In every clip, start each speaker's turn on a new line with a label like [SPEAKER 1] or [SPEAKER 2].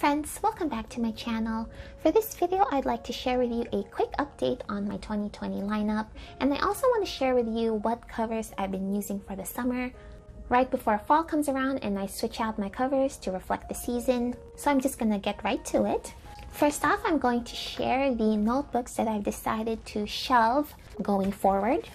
[SPEAKER 1] friends, welcome back to my channel. For this video, I'd like to share with you a quick update on my 2020 lineup, and I also want to share with you what covers I've been using for the summer, right before fall comes around and I switch out my covers to reflect the season. So I'm just gonna get right to it. First off, I'm going to share the notebooks that I've decided to shelve going forward.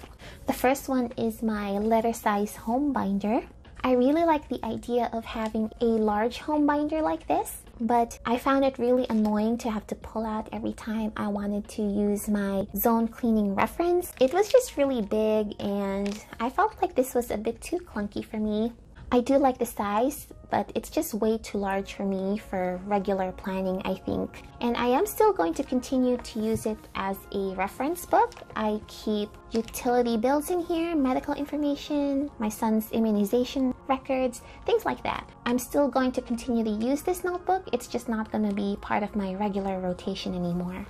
[SPEAKER 1] The first one is my letter size home binder. I really like the idea of having a large home binder like this but I found it really annoying to have to pull out every time I wanted to use my zone cleaning reference. It was just really big and I felt like this was a bit too clunky for me. I do like the size, but it's just way too large for me for regular planning, I think. And I am still going to continue to use it as a reference book. I keep utility bills in here, medical information, my son's immunization records, things like that. I'm still going to continue to use this notebook, it's just not going to be part of my regular rotation anymore.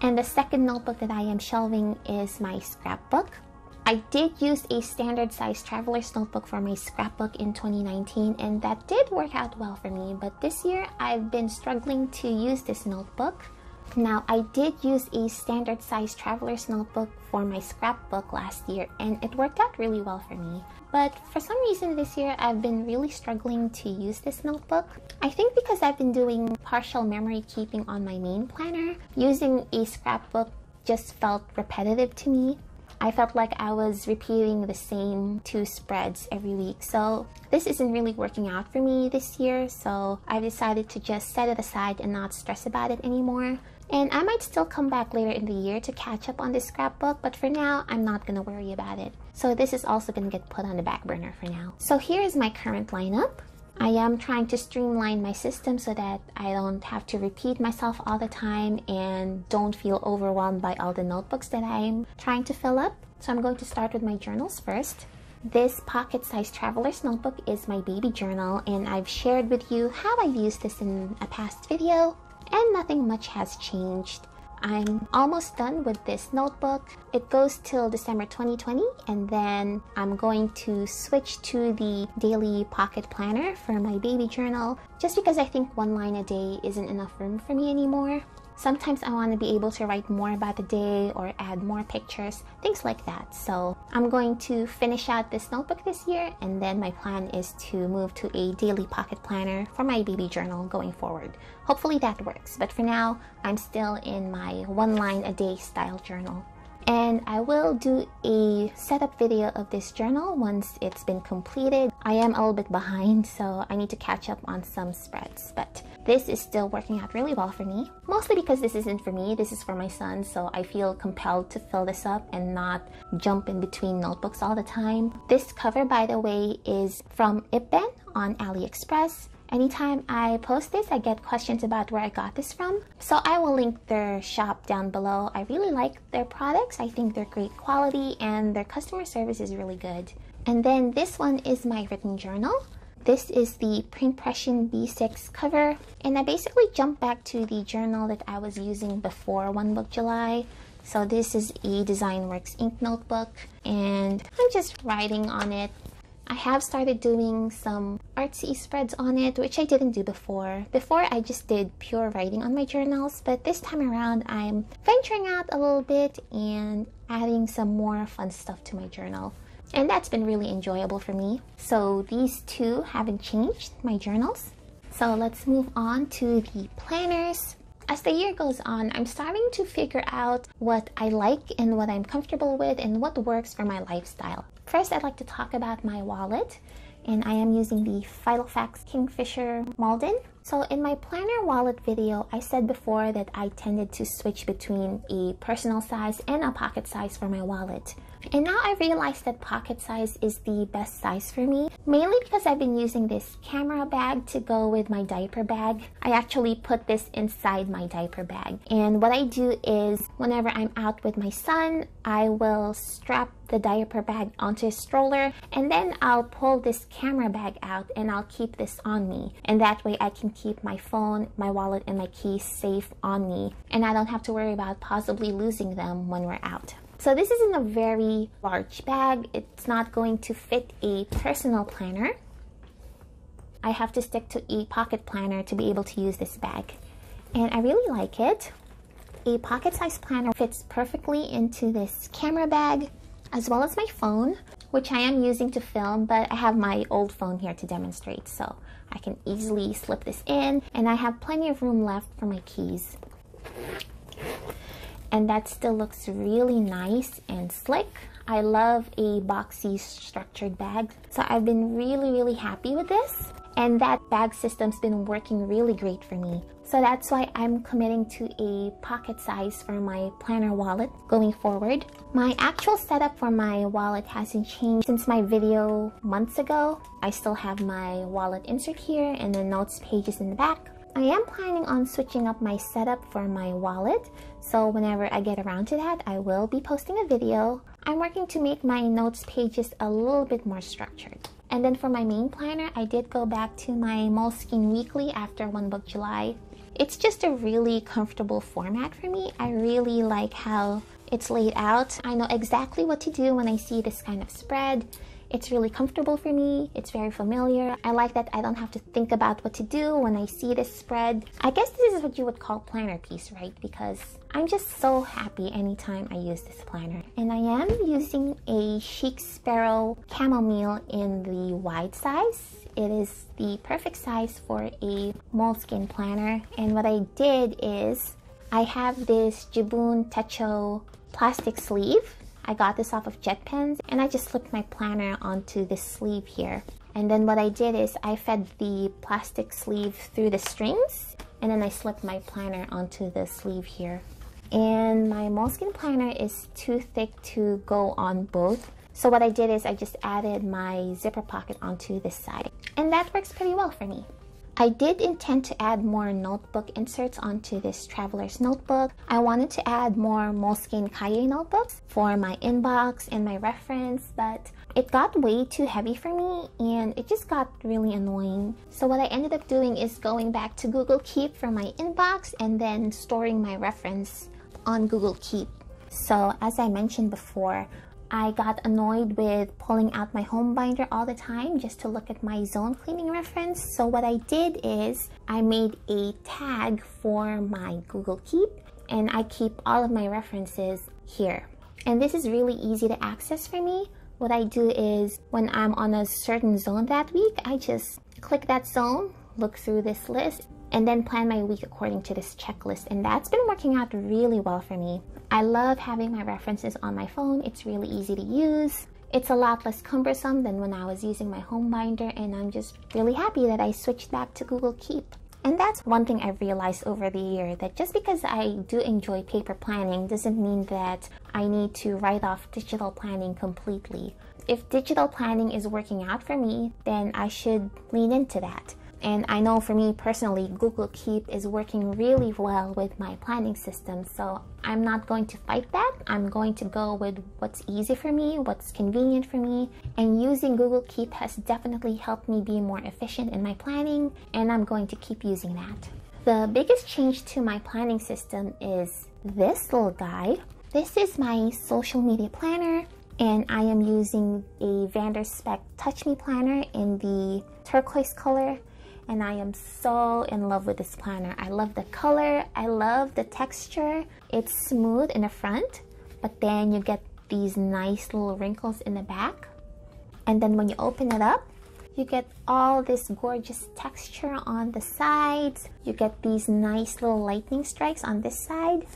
[SPEAKER 1] And the second notebook that I am shelving is my scrapbook. I did use a standard size traveler's notebook for my scrapbook in 2019 and that did work out well for me, but this year I've been struggling to use this notebook. Now, I did use a standard size traveler's notebook for my scrapbook last year and it worked out really well for me. But for some reason this year, I've been really struggling to use this notebook. I think because I've been doing partial memory keeping on my main planner, using a scrapbook just felt repetitive to me. I felt like I was repeating the same two spreads every week. So this isn't really working out for me this year, so I decided to just set it aside and not stress about it anymore. And I might still come back later in the year to catch up on this scrapbook, but for now, I'm not gonna worry about it. So this is also gonna get put on the back burner for now. So here is my current lineup. I am trying to streamline my system so that I don't have to repeat myself all the time and don't feel overwhelmed by all the notebooks that I'm trying to fill up. So I'm going to start with my journals first. This pocket-sized traveler's notebook is my baby journal and I've shared with you how I have used this in a past video and nothing much has changed. I'm almost done with this notebook. It goes till December 2020 and then I'm going to switch to the daily pocket planner for my baby journal just because I think one line a day isn't enough room for me anymore. Sometimes I want to be able to write more about the day or add more pictures, things like that. So I'm going to finish out this notebook this year and then my plan is to move to a daily pocket planner for my baby journal going forward. Hopefully that works, but for now, I'm still in my one line a day style journal and I will do a setup video of this journal once it's been completed. I am a little bit behind so I need to catch up on some spreads but this is still working out really well for me. Mostly because this isn't for me, this is for my son so I feel compelled to fill this up and not jump in between notebooks all the time. This cover by the way is from Ippen on AliExpress Anytime I post this, I get questions about where I got this from. So I will link their shop down below. I really like their products. I think they're great quality and their customer service is really good. And then this one is my written journal. This is the Printpression B6 cover, and I basically jumped back to the journal that I was using before One Book July. So this is a Design Works ink notebook, and I'm just writing on it. I have started doing some artsy spreads on it, which I didn't do before. Before, I just did pure writing on my journals, but this time around, I'm venturing out a little bit and adding some more fun stuff to my journal. And that's been really enjoyable for me. So these two haven't changed, my journals. So let's move on to the planners. As the year goes on, I'm starting to figure out what I like and what I'm comfortable with and what works for my lifestyle. First, I'd like to talk about my wallet and I am using the Filofax Kingfisher Malden so in my planner wallet video, I said before that I tended to switch between a personal size and a pocket size for my wallet. And now I realize that pocket size is the best size for me, mainly because I've been using this camera bag to go with my diaper bag. I actually put this inside my diaper bag. And what I do is whenever I'm out with my son, I will strap the diaper bag onto a stroller and then I'll pull this camera bag out and I'll keep this on me. And that way I can keep my phone, my wallet, and my keys safe on me, and I don't have to worry about possibly losing them when we're out. So this isn't a very large bag. It's not going to fit a personal planner. I have to stick to a pocket planner to be able to use this bag. And I really like it. A pocket-sized planner fits perfectly into this camera bag as well as my phone, which I am using to film, but I have my old phone here to demonstrate, so I can easily slip this in and I have plenty of room left for my keys. And that still looks really nice and slick. I love a boxy structured bag. So I've been really, really happy with this. And that bag system's been working really great for me. So that's why I'm committing to a pocket size for my planner wallet going forward. My actual setup for my wallet hasn't changed since my video months ago. I still have my wallet insert here and the notes pages in the back. I am planning on switching up my setup for my wallet, so whenever I get around to that, I will be posting a video. I'm working to make my notes pages a little bit more structured. And then for my main planner, I did go back to my Moleskine Weekly after One Book July. It's just a really comfortable format for me. I really like how it's laid out. I know exactly what to do when I see this kind of spread. It's really comfortable for me. It's very familiar. I like that I don't have to think about what to do when I see this spread. I guess this is what you would call planner piece, right? Because I'm just so happy anytime I use this planner. And I am using a Chic Sparrow Chamomile in the wide size. It is the perfect size for a moleskin planner. And what I did is I have this Jiboon Techo plastic sleeve I got this off of Jet Pens and I just slipped my planner onto the sleeve here. And then what I did is I fed the plastic sleeve through the strings and then I slipped my planner onto the sleeve here. And my Moleskin planner is too thick to go on both. So what I did is I just added my zipper pocket onto this side. And that works pretty well for me. I did intend to add more notebook inserts onto this traveler's notebook. I wanted to add more Moleskine Kaye notebooks for my inbox and my reference, but it got way too heavy for me and it just got really annoying. So what I ended up doing is going back to Google Keep for my inbox and then storing my reference on Google Keep. So as I mentioned before, I got annoyed with pulling out my home binder all the time just to look at my zone cleaning reference. So what I did is I made a tag for my Google Keep and I keep all of my references here. And this is really easy to access for me. What I do is when I'm on a certain zone that week, I just click that zone, look through this list, and then plan my week according to this checklist. And that's been working out really well for me. I love having my references on my phone. It's really easy to use. It's a lot less cumbersome than when I was using my home binder and I'm just really happy that I switched back to Google Keep. And that's one thing I've realized over the year that just because I do enjoy paper planning doesn't mean that I need to write off digital planning completely. If digital planning is working out for me, then I should lean into that. And I know for me personally, Google Keep is working really well with my planning system. So I'm not going to fight that. I'm going to go with what's easy for me, what's convenient for me. And using Google Keep has definitely helped me be more efficient in my planning. And I'm going to keep using that. The biggest change to my planning system is this little guy. This is my social media planner and I am using a Vanderspec Touch Me planner in the turquoise color and I am so in love with this planner. I love the color, I love the texture. It's smooth in the front, but then you get these nice little wrinkles in the back. And then when you open it up, you get all this gorgeous texture on the sides. You get these nice little lightning strikes on this side.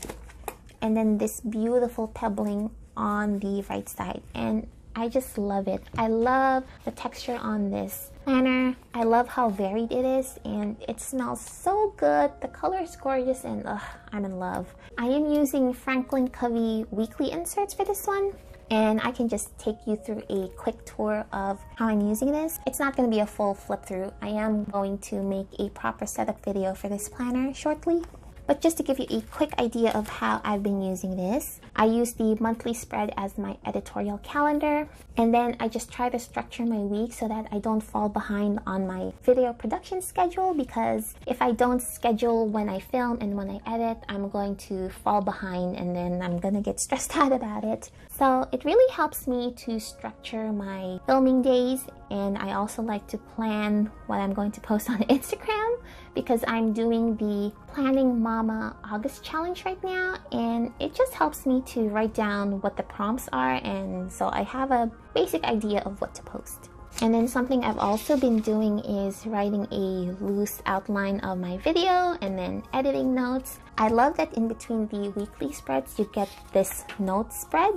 [SPEAKER 1] And then this beautiful pebbling on the right side. And I just love it. I love the texture on this planner. I love how varied it is and it smells so good. The color is gorgeous and ugh, I'm in love. I am using Franklin Covey weekly inserts for this one and I can just take you through a quick tour of how I'm using this. It's not going to be a full flip through. I am going to make a proper setup video for this planner shortly. But just to give you a quick idea of how I've been using this, I use the monthly spread as my editorial calendar. And then I just try to structure my week so that I don't fall behind on my video production schedule because if I don't schedule when I film and when I edit, I'm going to fall behind and then I'm gonna get stressed out about it. So it really helps me to structure my filming days and I also like to plan what I'm going to post on Instagram because I'm doing the Planning Mama August challenge right now and it just helps me to write down what the prompts are and so I have a basic idea of what to post. And then something I've also been doing is writing a loose outline of my video and then editing notes. I love that in between the weekly spreads you get this note spread.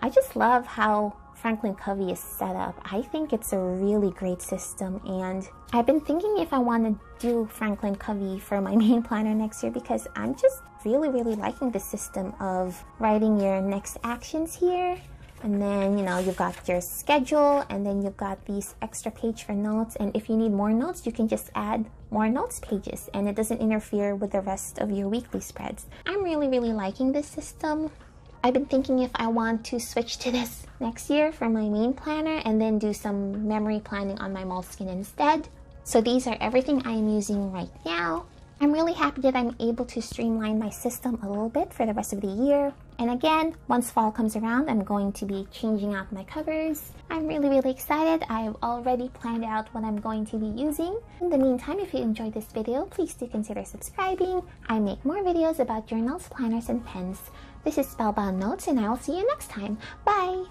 [SPEAKER 1] I just love how Franklin Covey is set up. I think it's a really great system and I've been thinking if I want to do Franklin Covey for my main planner next year because I'm just really really liking the system of writing your next actions here and then you know you've got your schedule and then you've got these extra page for notes and if you need more notes you can just add more notes pages and it doesn't interfere with the rest of your weekly spreads. I'm really really liking this system. I've been thinking if I want to switch to this next year for my main planner and then do some memory planning on my Moleskin instead. So these are everything I am using right now. I'm really happy that I'm able to streamline my system a little bit for the rest of the year. And again, once fall comes around, I'm going to be changing out my covers. I'm really, really excited. I've already planned out what I'm going to be using. In the meantime, if you enjoyed this video, please do consider subscribing. I make more videos about journals, planners, and pens. This is Spellbound Notes, and I will see you next time. Bye!